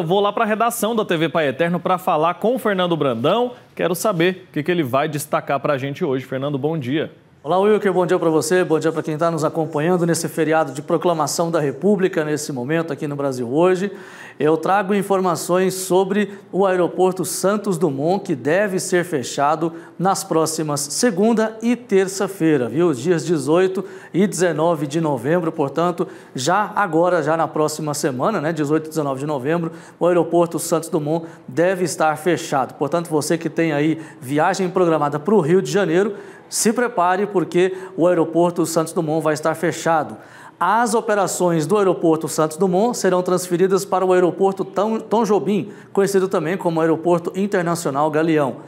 Eu vou lá para a redação da TV Pai Eterno para falar com o Fernando Brandão. Quero saber o que, que ele vai destacar para a gente hoje. Fernando, bom dia. Olá, Wilker, bom dia para você, bom dia para quem está nos acompanhando nesse feriado de proclamação da República, nesse momento aqui no Brasil hoje. Eu trago informações sobre o aeroporto Santos Dumont, que deve ser fechado nas próximas segunda e terça-feira, viu? Os dias 18 e 19 de novembro, portanto, já agora, já na próxima semana, né? 18 e 19 de novembro, o aeroporto Santos Dumont deve estar fechado. Portanto, você que tem aí viagem programada para o Rio de Janeiro, se prepare porque o aeroporto Santos Dumont vai estar fechado. As operações do aeroporto Santos Dumont serão transferidas para o aeroporto Tom Jobim, conhecido também como Aeroporto Internacional Galeão.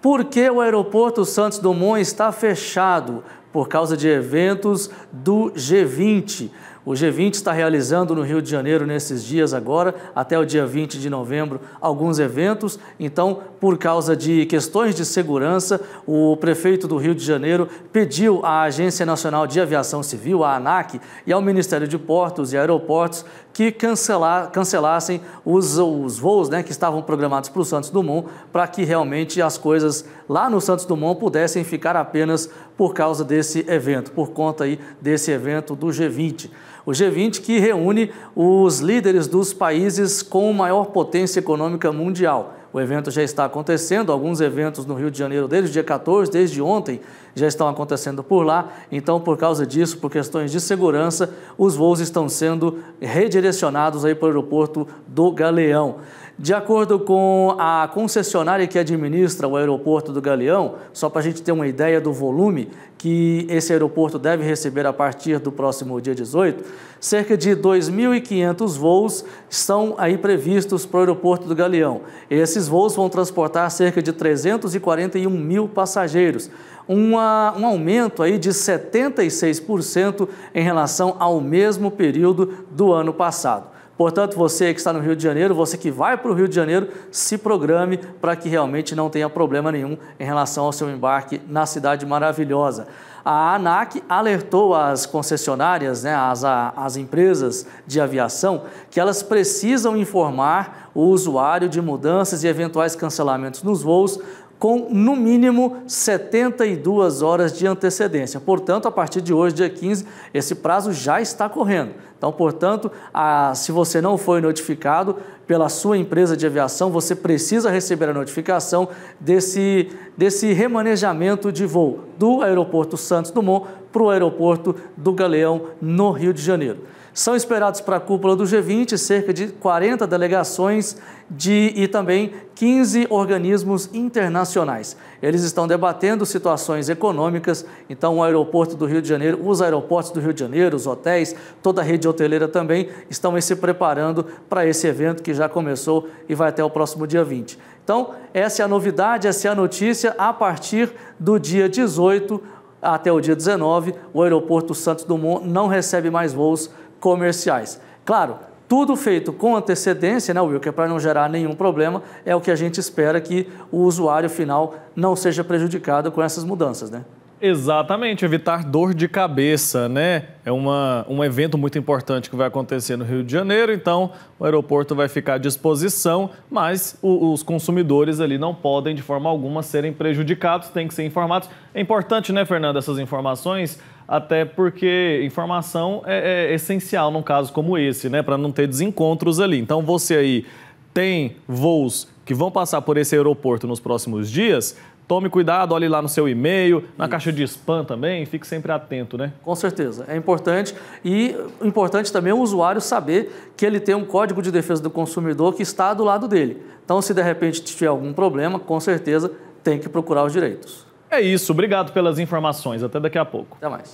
Por que o aeroporto Santos Dumont está fechado? Por causa de eventos do G20. O G20 está realizando no Rio de Janeiro, nesses dias agora, até o dia 20 de novembro, alguns eventos. Então, por causa de questões de segurança, o prefeito do Rio de Janeiro pediu à Agência Nacional de Aviação Civil, a ANAC, e ao Ministério de Portos e Aeroportos que cancelar, cancelassem os, os voos né, que estavam programados para o Santos Dumont, para que realmente as coisas lá no Santos Dumont pudessem ficar apenas por causa desse evento, por conta aí desse evento do G20 o G20 que reúne os líderes dos países com maior potência econômica mundial. O evento já está acontecendo, alguns eventos no Rio de Janeiro desde o dia 14, desde ontem, já estão acontecendo por lá. Então, por causa disso, por questões de segurança, os voos estão sendo redirecionados aí para o aeroporto do Galeão. De acordo com a concessionária que administra o aeroporto do Galeão, só para a gente ter uma ideia do volume que esse aeroporto deve receber a partir do próximo dia 18, cerca de 2.500 voos são aí previstos para o aeroporto do Galeão. Esses esses voos vão transportar cerca de 341 mil passageiros, uma, um aumento aí de 76% em relação ao mesmo período do ano passado. Portanto, você que está no Rio de Janeiro, você que vai para o Rio de Janeiro, se programe para que realmente não tenha problema nenhum em relação ao seu embarque na cidade maravilhosa. A ANAC alertou as concessionárias, né, as, as empresas de aviação, que elas precisam informar o usuário de mudanças e eventuais cancelamentos nos voos com no mínimo 72 horas de antecedência. Portanto, a partir de hoje, dia 15, esse prazo já está correndo. Então, portanto, a, se você não foi notificado pela sua empresa de aviação, você precisa receber a notificação desse, desse remanejamento de voo do aeroporto Santos Dumont para o aeroporto do Galeão, no Rio de Janeiro. São esperados para a cúpula do G20 cerca de 40 delegações de, e também 15 organismos internacionais. Eles estão debatendo situações econômicas, então o aeroporto do Rio de Janeiro, os aeroportos do Rio de Janeiro, os hotéis, toda a rede hoteleira também estão se preparando para esse evento que já começou e vai até o próximo dia 20. Então, essa é a novidade, essa é a notícia. A partir do dia 18 até o dia 19, o aeroporto Santos Dumont não recebe mais voos comerciais. Claro, tudo feito com antecedência, né, Wilker, para não gerar nenhum problema, é o que a gente espera que o usuário final não seja prejudicado com essas mudanças, né? Exatamente, evitar dor de cabeça, né? É uma, um evento muito importante que vai acontecer no Rio de Janeiro, então o aeroporto vai ficar à disposição, mas o, os consumidores ali não podem de forma alguma serem prejudicados, têm que ser informados. É importante, né, Fernando, essas informações, até porque informação é, é essencial num caso como esse, né, para não ter desencontros ali. Então você aí tem voos que vão passar por esse aeroporto nos próximos dias, tome cuidado, olhe lá no seu e-mail, na Isso. caixa de spam também, fique sempre atento, né? Com certeza, é importante e importante também o usuário saber que ele tem um código de defesa do consumidor que está do lado dele. Então, se de repente tiver algum problema, com certeza tem que procurar os direitos. É isso, obrigado pelas informações, até daqui a pouco. Até mais.